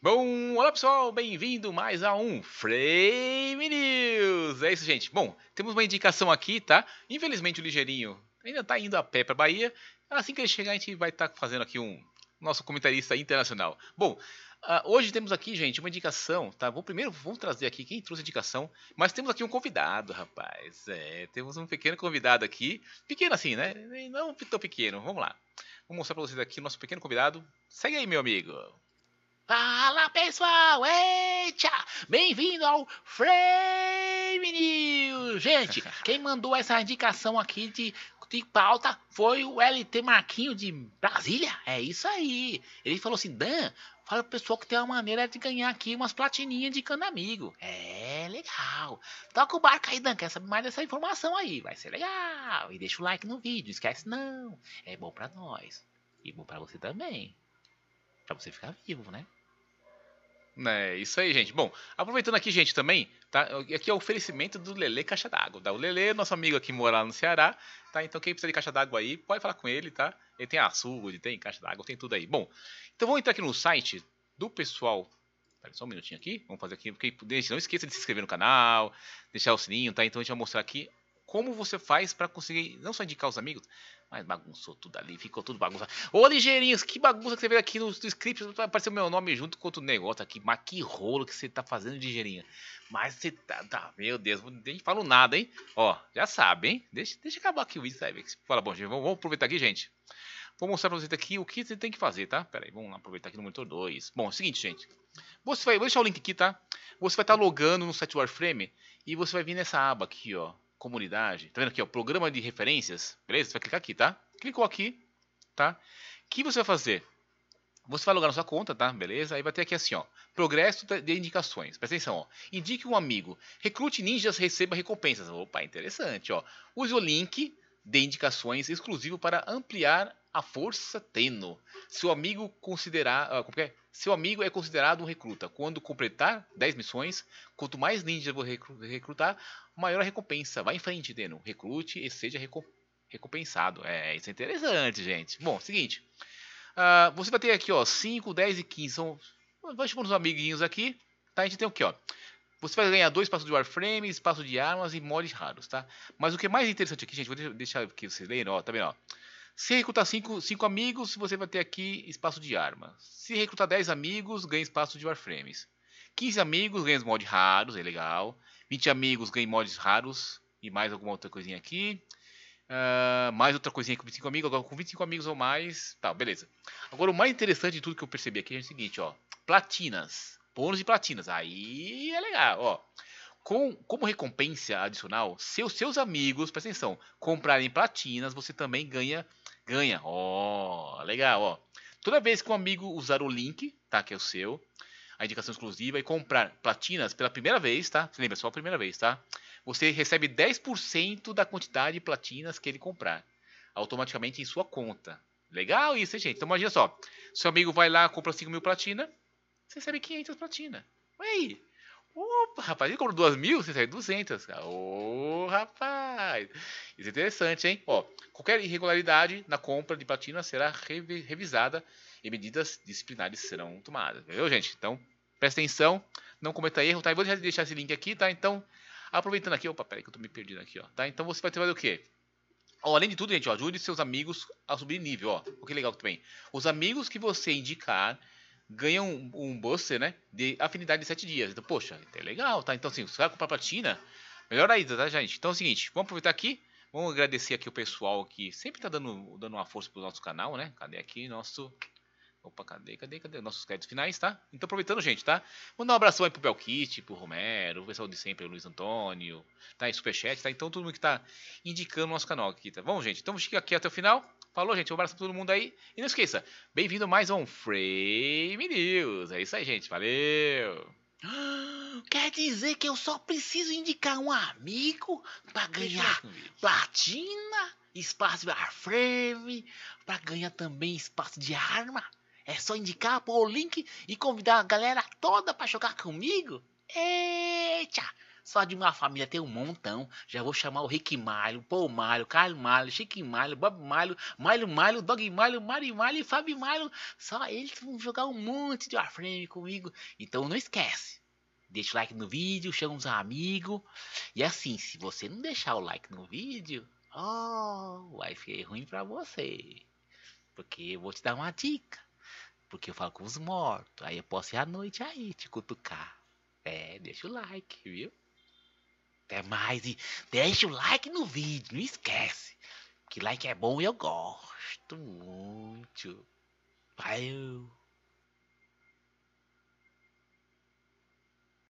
Bom, olá pessoal, bem-vindo mais a um Frame News. É isso, gente. Bom, temos uma indicação aqui, tá? Infelizmente o Ligeirinho ainda tá indo a pé para Bahia. Assim que ele chegar, a gente vai estar tá fazendo aqui um nosso comentarista internacional. Bom, uh, hoje temos aqui, gente, uma indicação, tá? Vou primeiro vamos trazer aqui quem trouxe a indicação, mas temos aqui um convidado, rapaz. É, temos um pequeno convidado aqui. Pequeno assim, né? Não tão pequeno. Vamos lá. Vou mostrar para vocês aqui o nosso pequeno convidado. Segue aí, meu amigo. Fala pessoal, eita! Bem-vindo ao Frame News! Gente, quem mandou essa indicação aqui de, de pauta foi o LT Marquinho de Brasília. É isso aí! Ele falou assim: Dan, fala pro pessoal que tem uma maneira de ganhar aqui umas platininhas de cano amigo. É legal! Toca o barco aí, Dan, quer saber mais dessa informação aí? Vai ser legal! E deixa o like no vídeo, esquece não! É bom pra nós e bom pra você também. Pra você ficar vivo, né? É, isso aí, gente. Bom, aproveitando aqui, gente, também, tá? Aqui é o oferecimento do Lele Caixa d'Água, tá? O Lele, nosso amigo aqui mora lá no Ceará, tá? Então quem precisa de caixa d'água aí, pode falar com ele, tá? Ele tem açude, tem caixa d'água, tem tudo aí. Bom, então vamos entrar aqui no site do pessoal Pera só um minutinho aqui. Vamos fazer aqui. Porque, não esqueça de se inscrever no canal, deixar o sininho, tá? Então a gente vai mostrar aqui como você faz para conseguir não só indicar os amigos, mas bagunçou tudo ali, ficou tudo bagunçado. Ô, ligeirinhos, que bagunça que você veio aqui no, no script, apareceu meu nome junto com outro negócio aqui, mas que rolo que você tá fazendo, ligeirinho. Mas você tá, tá, meu Deus, nem falo nada, hein? Ó, já sabe, hein? Deixa, deixa acabar aqui o vídeo, sabe? Fala, bom, gente, vamos, vamos aproveitar aqui, gente. Vou mostrar pra vocês aqui o que você tem que fazer, tá? Pera aí, vamos aproveitar aqui no monitor 2. Bom, é o seguinte, gente. Você vai, vou deixar o link aqui, tá? Você vai estar tá logando no site Warframe e você vai vir nessa aba aqui, ó comunidade. Tá vendo aqui, ó, programa de referências? Beleza? Você vai clicar aqui, tá? Clicou aqui, tá? O que você vai fazer? Você vai logar na sua conta, tá? Beleza? Aí vai ter aqui assim, ó. Progresso de indicações. Presta atenção, ó. Indique um amigo. Recrute ninjas, receba recompensas. Opa, interessante, ó. Use o link de indicações exclusivo para ampliar a força Teno. Seu amigo considerar, ah, é? seu amigo é considerado um recruta. Quando completar 10 missões, quanto mais ninja você recrutar, maior a recompensa. Vá em frente, Teno. Recrute e seja recompensado. É, isso é interessante, gente. Bom, seguinte. Uh, você vai ter aqui, ó, 5, 10 e 15. São, vamos chamar os amiguinhos aqui. Tá? A gente tem o que, ó? Você vai ganhar dois espaços de warframe, espaço de armas e mods raros, tá? Mas o que é mais interessante aqui, gente, vou deixar aqui vocês lerem, ó, tá vendo, ó. Se recrutar 5 amigos, você vai ter aqui espaço de arma. Se recrutar 10 amigos, ganha espaço de warframes. 15 amigos, ganha mods raros, é legal. 20 amigos, ganha mods raros e mais alguma outra coisinha aqui. Uh, mais outra coisinha com 25 amigos, agora com 25 amigos ou mais, tá, beleza. Agora o mais interessante de tudo que eu percebi aqui é o seguinte, ó, platinas bônus de platinas. Aí é legal, ó. Com, como recompensa adicional, se os seus amigos, presta atenção, comprarem platinas, você também ganha. Ganha. Ó, legal, ó. Toda vez que um amigo usar o link, tá? Que é o seu, a indicação exclusiva, e comprar platinas pela primeira vez, tá? Você lembra, só a primeira vez, tá? Você recebe 10% da quantidade de platinas que ele comprar automaticamente em sua conta. Legal isso, hein, gente? Então imagina só. Seu amigo vai lá, compra 5 mil platina, você recebe 500 platina. Ué, Opa, rapaz, ele comprou 2 mil, você recebe 200, cara. Ô, rapaz. Isso é interessante, hein? Ó, qualquer irregularidade na compra de platina será revi revisada e medidas disciplinares serão tomadas. Entendeu, gente? Então, presta atenção, não cometa erro, tá? Eu vou deixar esse link aqui, tá? Então, aproveitando aqui... Opa, peraí que eu tô me perdendo aqui, ó. Tá? Então, você vai ter fazer o quê? Ó, além de tudo, gente, ó, ajude seus amigos a subir nível, ó. O que legal também. Os amigos que você indicar ganha um, um booster, né? De afinidade de 7 dias. Então, poxa, é legal, tá? Então, assim, você vai comprar platina, melhor ainda, tá, gente? Então é o seguinte, vamos aproveitar aqui. Vamos agradecer aqui o pessoal que sempre tá dando, dando uma força pro nosso canal, né? Cadê aqui nosso Opa, cadê, cadê, cadê? Nossos créditos finais, tá? Então, aproveitando, gente, tá? Mandar um abração aí pro Belkit, pro Romero, o pessoal de sempre, o Luiz Antônio, tá? E Superchat, tá? Então, todo mundo que tá indicando o nosso canal aqui, tá? Vamos, gente, então fica aqui até o final. Falou, gente, um abraço pra todo mundo aí. E não esqueça, bem-vindo mais um Frame News. É isso aí, gente, valeu! Quer dizer que eu só preciso indicar um amigo para ganhar platina, espaço de Frame, para ganhar também espaço de arma? É só indicar, pôr o link e convidar a galera toda para jogar comigo? Eita! Só de uma família tem um montão. Já vou chamar o Rick Malho, Paul Malho, Carl Malho, Chique Malho, Bob Malho, Malho Malho, Dog Malho, Mari Malho e Fábio Malho. Só eles vão jogar um monte de Warframe comigo. Então não esquece. Deixa o like no vídeo, chama uns amigos. E assim, se você não deixar o like no vídeo, oh, vai ficar ruim pra você. Porque eu vou te dar uma dica. Porque eu falo com os mortos. Aí eu posso ir à noite aí te cutucar. É, deixa o like, viu? Até mais. E deixa o like no vídeo, não esquece. Que like é bom e eu gosto muito. Valeu.